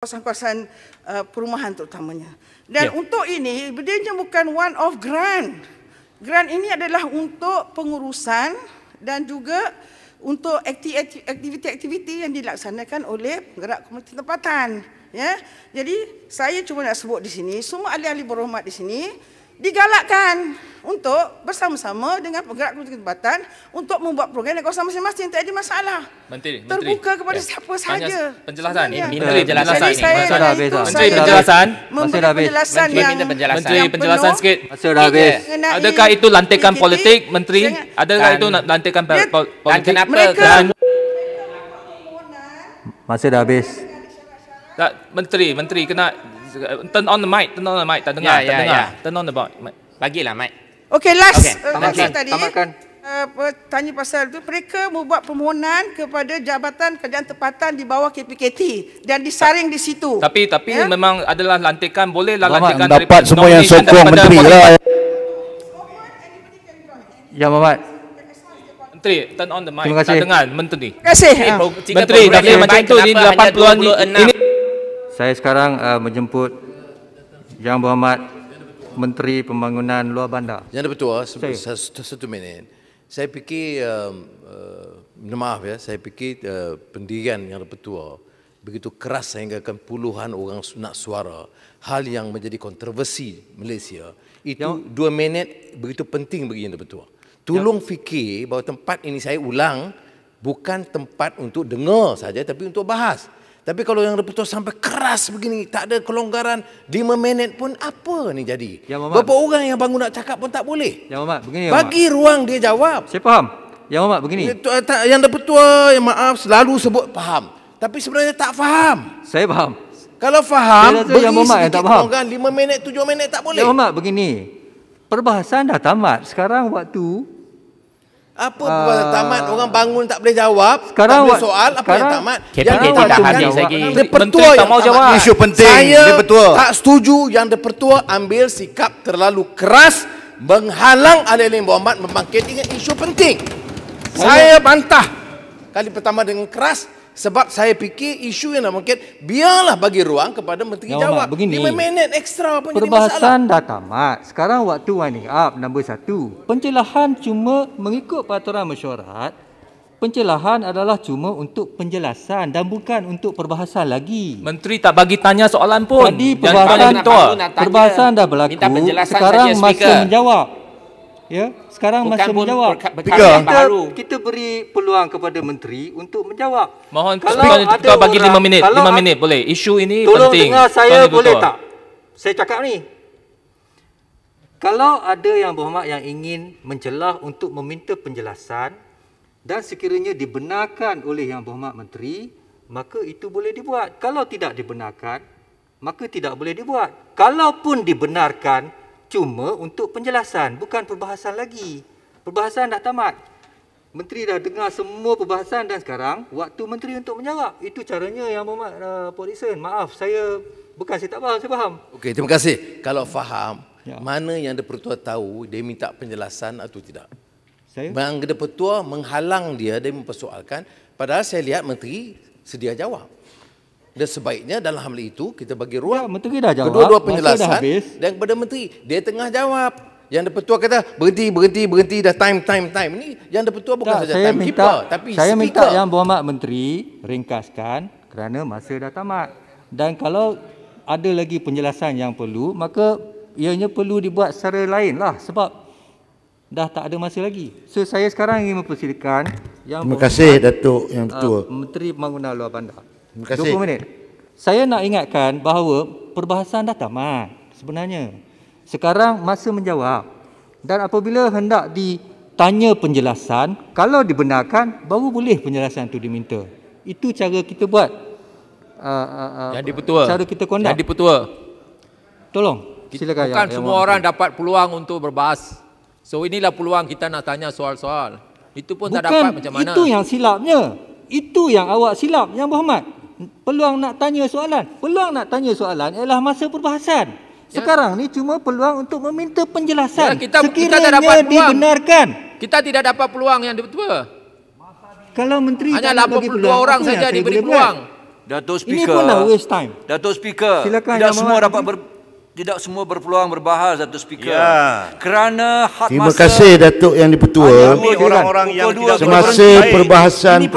kawasan-kawasan uh, eh, perumahan terutamanya. Dan yeah. untuk ini bedanya bukan one of grant. Grant ini adalah untuk pengurusan dan juga untuk aktiviti-aktiviti yang dilaksanakan oleh gerak komuniti tempatan. Ya, jadi saya cuma nak sebut di sini semua ahli-ahli berhormat di sini digalakkan untuk bersama-sama dengan pergerak ketubatan untuk membuat program yang kawasan masing-masing tak ada masalah. Menteri, Menteri. Terbuka kepada ya. siapa sahaja. Menteri penjelasan. Menteri penjelasan. Menteri penjelasan. Menteri penjelasan. Menteri penjelasan. Menteri penjelasan penjelasan. penjelasan. sikit. Masa dah habis. Adakah itu lantikan politik, Menteri? Adakah itu lantikan politik? Dan kenapa? Masa dah habis. Tak, Menteri, Menteri kena turn on the mic, turn on the mic, tak dengar, yeah, tak ya, dengar. Yeah. Turn on the mic. Bagilah mic. Okay, last okay. Uh, eh, tadi. Eh, tanya pasal itu, mereka membuat permohonan kepada jabatan kerajaan tempatan di bawah KPKT dan disaring di situ. Tapi tapi ya? memang adalah lantikan bolehlah Mama, lantikan dapat dari semua yang sokong menteri lah. Ya Mamat. Menteri, turn on the mic. Terima kasih. Tak dengar, Menteri. Terima kasih. Eh, ah. menteri, tak boleh macam tu. Ini 80-an. Saya sekarang uh, menjemput Yang Berhormat Menteri Pembangunan Luar Bandar. Yang Ketua, satu, satu minit. Saya fikir, um, uh, uh, maaf ya, saya fikir uh, pendirian Yang Ketua begitu keras sehingga kan puluhan orang nak suara hal yang menjadi kontroversi Malaysia itu yang, dua minit begitu penting bagi Yang Ketua. Tolong yang, fikir bahawa tempat ini saya ulang bukan tempat untuk dengar saja tapi untuk bahas. Tapi kalau yang reputus sampai keras begini, tak ada kelonggaran 5 minit pun apa ni jadi? Ya, Mama. Berapa orang yang bangun nak cakap pun tak boleh. Ya, Mama. Begini, ya, Bagi Mama. ruang dia jawab. Saya faham. Ya, Mama. Begini. Eh, yang reputus, yang maaf, selalu sebut faham. Tapi sebenarnya tak faham. Saya faham. Kalau faham, saya ya, beri ya, Mama, sedikit tak faham. kelonggaran 5 minit, 7 minit tak boleh. Ya, Mama. Begini. Perbahasan dah tamat. Sekarang waktu apa uh, tamat orang bangun tak boleh jawab sekarang tak boleh soal sekarang, apa yang tamat KPK tidak hadir lagi dia pertua Menteri tak mau jawab isu penting saya dia pertua tak setuju yang dia pertua ambil sikap terlalu keras menghalang ahli-ahli Muhammad membangkit isu penting saya bantah kali pertama dengan keras sebab saya fikir isu yang nak mengkait biarlah bagi ruang kepada menteri yang jawab. Begini, 5 minit ekstra pun perbahasan dah tamat. Sekarang waktu winding up nombor satu. Pencelahan cuma mengikut peraturan mesyuarat. Pencelahan adalah cuma untuk penjelasan dan bukan untuk perbahasan lagi. Menteri tak bagi tanya soalan pun. Tadi perbahasan, perbahasan dah berlaku. Sekarang masa menjawab. Ya, sekarang Bukan masa menjawab. Kita, kita beri peluang kepada menteri untuk menjawab. Mohon kalau ada tuan bagi lima minit, lima minit boleh. Isu ini tolong penting. Tolong dengar saya tuan boleh tak? Saya cakap ni. Kalau ada yang berhormat yang ingin mencelah untuk meminta penjelasan dan sekiranya dibenarkan oleh yang berhormat menteri, maka itu boleh dibuat. Kalau tidak dibenarkan, maka tidak boleh dibuat. Kalaupun dibenarkan, cuma untuk penjelasan, bukan perbahasan lagi. Perbahasan dah tamat. Menteri dah dengar semua perbahasan dan sekarang waktu menteri untuk menjawab. Itu caranya yang Muhammad uh, eh, Polisen. Maaf, saya bukan saya tak faham, saya faham. Okey, terima kasih. Kalau faham, ya. mana yang ada pertua tahu dia minta penjelasan atau tidak? Saya? Bang Gede Pertua menghalang dia dia mempersoalkan padahal saya lihat menteri sedia jawab dan sebaiknya dalam hal itu kita bagi ruang ya, menteri dah jawab kedua-dua penjelasan dah habis. dan kepada menteri dia tengah jawab yang dapat tua kata berhenti berhenti berhenti dah time time time ini yang dapat tua bukan tak, saja saya time minta, keeper tapi saya speaker. minta yang berhormat menteri ringkaskan kerana masa dah tamat dan kalau ada lagi penjelasan yang perlu maka ianya perlu dibuat secara lain lah sebab dah tak ada masa lagi so saya sekarang ingin mempersilakan yang terima kasih Datuk yang betul eh, uh, menteri pembangunan luar bandar Terima kasih. 20 minit. Saya nak ingatkan bahawa perbahasan dah tamat sebenarnya. Sekarang masa menjawab. Dan apabila hendak ditanya penjelasan, kalau dibenarkan baru boleh penjelasan itu diminta. Itu cara kita buat. Uh, uh, uh, Jadi petua. Cara kita kondak. Jadi petua. Tolong. Silakan. Bukan yang, semua yang orang betul. dapat peluang untuk berbahas. So inilah peluang kita nak tanya soal-soal. Itu pun Bukan tak dapat macam mana. Bukan itu yang silapnya. Itu yang awak silap, yang berhormat peluang nak tanya soalan. Peluang nak tanya soalan ialah masa perbahasan. Ya. Sekarang ya. ni cuma peluang untuk meminta penjelasan. Ya, kita, Sekiranya kita tak dapat dibenarkan. Peluang. Kita tidak dapat peluang yang betul. Kalau menteri hanya lapan puluh dua orang saja diberi peluang. peluang. Speaker. Ini pun waste time. Dato Speaker. Silakan tidak semua mati. dapat ber, tidak semua berpeluang berbahas Dato Speaker. Ya. Kerana hak Terima masa. Terima kasih Datuk yang dipertua. Ini orang-orang yang tidak semasa perbahasan